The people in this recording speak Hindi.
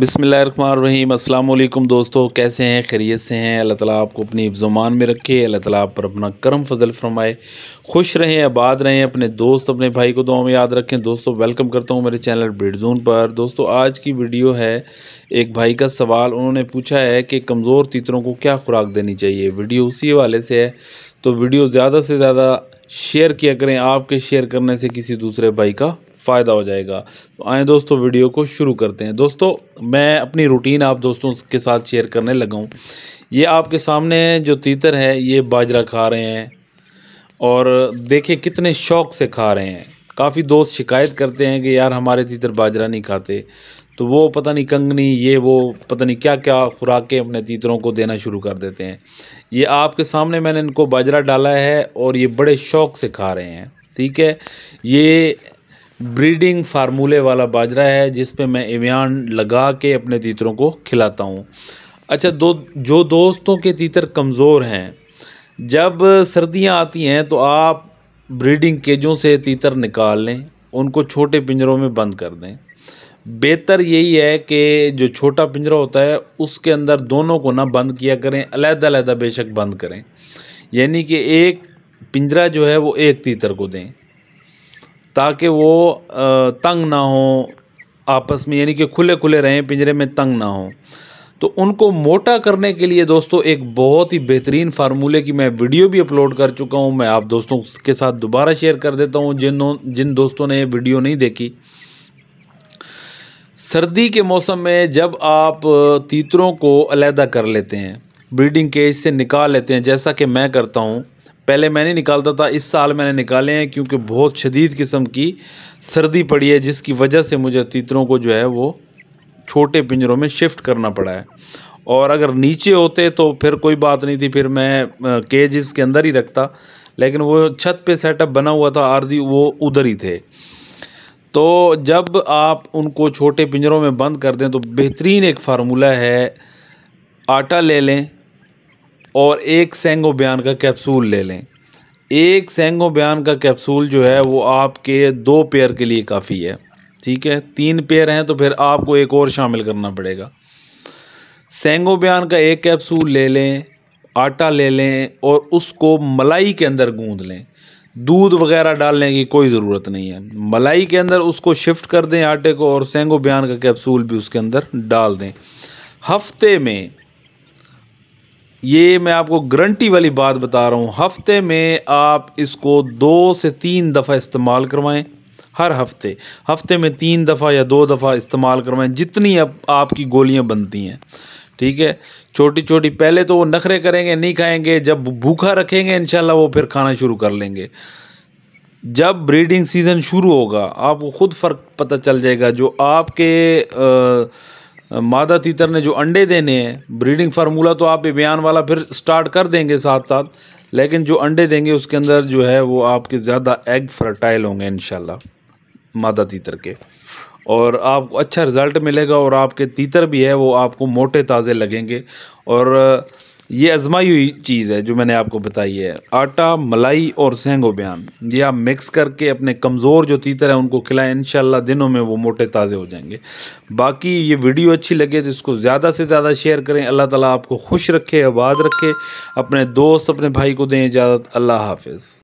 बिसमीम अल्लाम दोस्तों कैसे हैं खैरियत से हैं अल्लाह ताला आपको अपनी जुमान में रखे अल्लाह ताला आप पर अपना करम फजल फरमाए खुश रहें आबाद रहें अपने दोस्त अपने भाई को दो में याद रखें दोस्तों वेलकम करता हूं मेरे चैनल जोन पर दोस्तों आज की वीडियो है एक भाई का सवाल उन्होंने पूछा है कि कमज़ोर तीतरों को क्या खुराक देनी चाहिए वीडियो उसी हवाले से है तो वीडियो ज़्यादा से ज़्यादा शेयर किया करें आपके शेयर करने से किसी दूसरे भाई का फ़ायदा हो जाएगा तो आए दोस्तों वीडियो को शुरू करते हैं दोस्तों मैं अपनी रूटीन आप दोस्तों के साथ शेयर करने लगा हूँ ये आपके सामने जो तीतर है ये बाजरा खा रहे हैं और देखिए कितने शौक से खा रहे हैं काफ़ी दोस्त शिकायत करते हैं कि यार हमारे तीतर बाजरा नहीं खाते तो वो पता नहीं कंगनी ये वो पता नहीं क्या क्या खुराकें अपने तीतरों को देना शुरू कर देते हैं ये आपके सामने मैंने इनको बाजरा डाला है और ये बड़े शौक से खा रहे हैं ठीक है ये ब्रीडिंग फार्मूले वाला बाजरा है जिस पे मैं इमियान लगा के अपने तीतरों को खिलाता हूँ अच्छा दो जो दोस्तों के तीतर कमज़ोर हैं जब सर्दियाँ आती हैं तो आप ब्रीडिंग केजों से तीतर निकाल लें उनको छोटे पिंजरों में बंद कर दें बेहतर यही है कि जो छोटा पिंजरा होता है उसके अंदर दोनों को ना बंद किया करें अलहदा अलहदा बेशक बंद करें यानी कि एक पिंजरा जो है वो एक तीतर को दें ताकि वो तंग ना हो आपस में यानी कि खुले खुले रहें पिंजरे में तंग ना हो तो उनको मोटा करने के लिए दोस्तों एक बहुत ही बेहतरीन फार्मूले की मैं वीडियो भी अपलोड कर चुका हूँ मैं आप दोस्तों के साथ दोबारा शेयर कर देता हूँ जिन जिन दोस्तों ने वीडियो नहीं देखी सर्दी के मौसम में जब आप तीतरों को अलहदा कर लेते हैं ब्रीडिंग केज से निकाल लेते हैं जैसा कि मैं करता हूँ पहले मैं नहीं निकालता था इस साल मैंने निकाले हैं क्योंकि बहुत शदीद किस्म की सर्दी पड़ी है जिसकी वजह से मुझे तीतरों को जो है वो छोटे पिंजरों में शिफ्ट करना पड़ा है और अगर नीचे होते तो फिर कोई बात नहीं थी फिर मैं केज इसके अंदर ही रखता लेकिन वो छत पे सेटअप बना हुआ था आरजी वो उधर ही थे तो जब आप उनको छोटे पिंजरों में बंद कर दें तो बेहतरीन एक फार्मूला है आटा ले लें और एक सेंगो बयान का कैप्सूल ले लें एक सेंगो बयान का कैप्सूल जो है वो आपके दो पेयर के लिए काफ़ी है ठीक है तीन पेयर हैं तो फिर आपको एक और शामिल करना पड़ेगा सेंगो बयान का एक कैप्सूल ले लें आटा ले लें और उसको मलाई के अंदर गूँध लें दूध वगैरह डालने की कोई ज़रूरत नहीं है मलाई के अंदर उसको शिफ्ट कर दें आटे को और सेंगो बयान का कैप्सूल भी उसके अंदर डाल दें हफ्ते में ये मैं आपको गारंटी वाली बात बता रहा हूँ हफ्ते में आप इसको दो से तीन दफ़ा इस्तेमाल करवाएं हर हफ्ते हफ्ते में तीन दफ़ा या दो दफ़ा इस्तेमाल करवाएं जितनी अब आप, आपकी गोलियाँ बनती हैं ठीक है छोटी छोटी पहले तो वो नखरे करेंगे नहीं खाएंगे जब भूखा रखेंगे इन वो फिर खाना शुरू कर लेंगे जब ब्रीडिंग सीज़न शुरू होगा आपको ख़ुद फ़र्क पता चल जाएगा जो आपके आ, मादा तीतर ने जो अंडे देने हैं ब्रीडिंग फार्मूला तो आप अभियान वाला फिर स्टार्ट कर देंगे साथ साथ लेकिन जो अंडे देंगे उसके अंदर जो है वो आपके ज़्यादा एग फर्टाइल होंगे इन मादा तीतर के और आपको अच्छा रिज़ल्ट मिलेगा और आपके तीतर भी है वो आपको मोटे ताज़े लगेंगे और ये आजमाई हुई चीज़ है जो मैंने आपको बताई है आटा मलाई और सेंगो ब्याम ये आप मिक्स करके अपने कमज़ोर जो तीतर हैं उनको खिलाएं इन दिनों में वो मोटे ताज़े हो जाएंगे बाकी ये वीडियो अच्छी लगे तो इसको ज़्यादा से ज़्यादा शेयर करें अल्लाह ताला आपको खुश रखे आबाद रखे अपने दोस्त अपने भाई को दें इजाज़त अल्लाह हाफिज़